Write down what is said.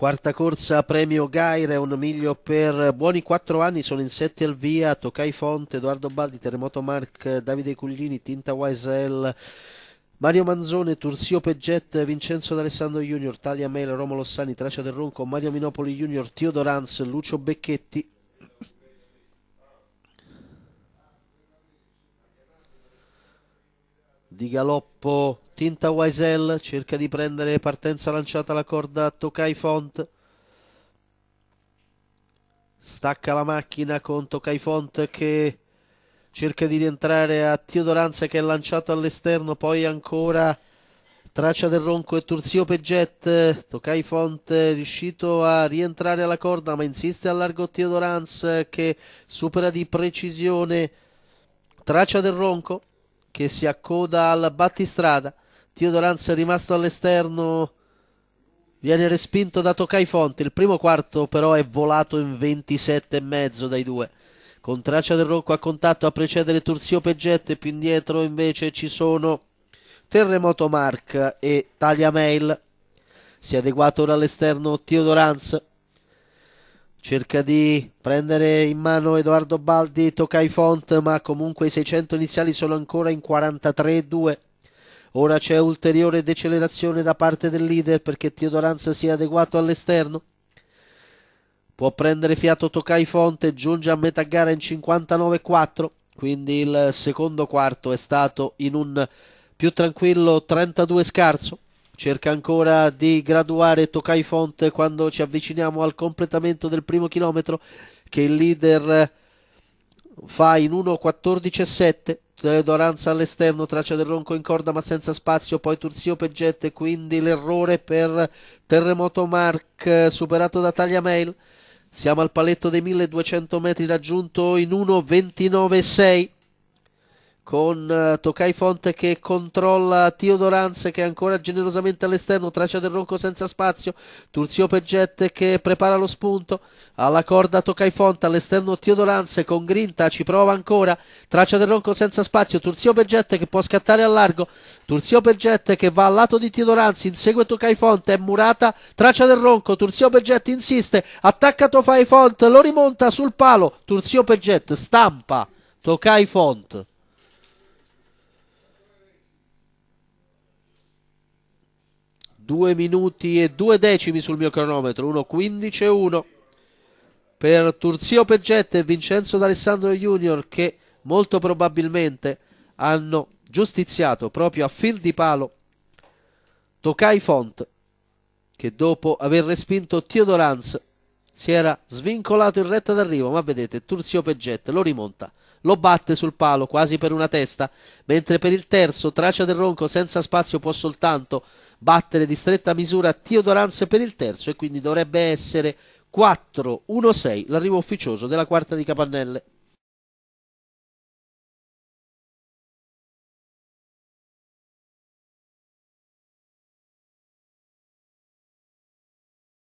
Quarta corsa premio Gaire, un miglio per buoni quattro anni, sono in sette al via, Tokai Fonte, Edoardo Baldi, Terremoto Mark, Davide Cuglini, Tinta Waisel, Mario Manzone, Turzio Pegget, Vincenzo D'Alessandro Junior, Talia Mela, Romolo Sani, Tracia del Ronco, Mario Minopoli Junior, Teodoranz, Lucio Becchetti, di galoppo Tinta Wiesel cerca di prendere partenza lanciata la corda Tokai Font. Stacca la macchina con Tokai Font che cerca di rientrare a Teodoranza che è lanciato all'esterno, poi ancora traccia del Ronco e Turzio Pegget. Tokai Font è riuscito a rientrare alla corda ma insiste a largo Teodoranza che supera di precisione traccia del Ronco che si accoda al battistrada. Teodoranz è rimasto all'esterno, viene respinto da Tokai Fonti, il primo quarto però è volato in 27,5 dai due. Con traccia del Rocco a contatto a precedere Turzio Peggette, più indietro invece ci sono Terremoto Mark e Talia Mail Si è adeguato ora all'esterno Teodoranz. Cerca di prendere in mano Edoardo Baldi, Tokai Font, ma comunque i 600 iniziali sono ancora in 43,2. Ora c'è ulteriore decelerazione da parte del leader perché Teodoranza si è adeguato all'esterno? Può prendere fiato Tokai Fonte, giunge a metà gara in 59-4, quindi il secondo quarto è stato in un più tranquillo 32 scarso. Cerca ancora di graduare Tokai Fonte quando ci avviciniamo al completamento del primo chilometro che il leader fa in 1.14.7 Teodoranza all'esterno, traccia del Ronco in corda ma senza spazio, poi Turzio Peggette, quindi l'errore per Terremoto Mark superato da Tagliamail. Siamo al paletto dei 1200 metri raggiunto in 1.29.6 con eh, Tokai Fonte che controlla Teodoranz che è ancora generosamente all'esterno, traccia del ronco senza spazio, Turzio Peggette che prepara lo spunto, alla corda Tokai Fonte, all'esterno Teodoranz con grinta, ci prova ancora, traccia del ronco senza spazio, Turzio Peggette che può scattare a largo, Turzio Peggette che va al lato di Teodoranz, insegue Tokai Fonte, è murata, traccia del ronco, Turzio Peggette insiste, attacca Tokai Fonte, lo rimonta sul palo, Turzio Peggette stampa Tokai Fonte. 2 minuti e 2 decimi sul mio cronometro, 1.15 e 1 per Turzio Pergette e Vincenzo D'Alessandro Junior che molto probabilmente hanno giustiziato proprio a fil di palo Tokai Font che dopo aver respinto Teodoranz si era svincolato in retta d'arrivo ma vedete Turzio Pergette lo rimonta lo batte sul palo quasi per una testa mentre per il terzo Traccia del Ronco senza spazio può soltanto battere di stretta misura Teodoranz per il terzo e quindi dovrebbe essere 4-1-6 l'arrivo ufficioso della quarta di Capannelle.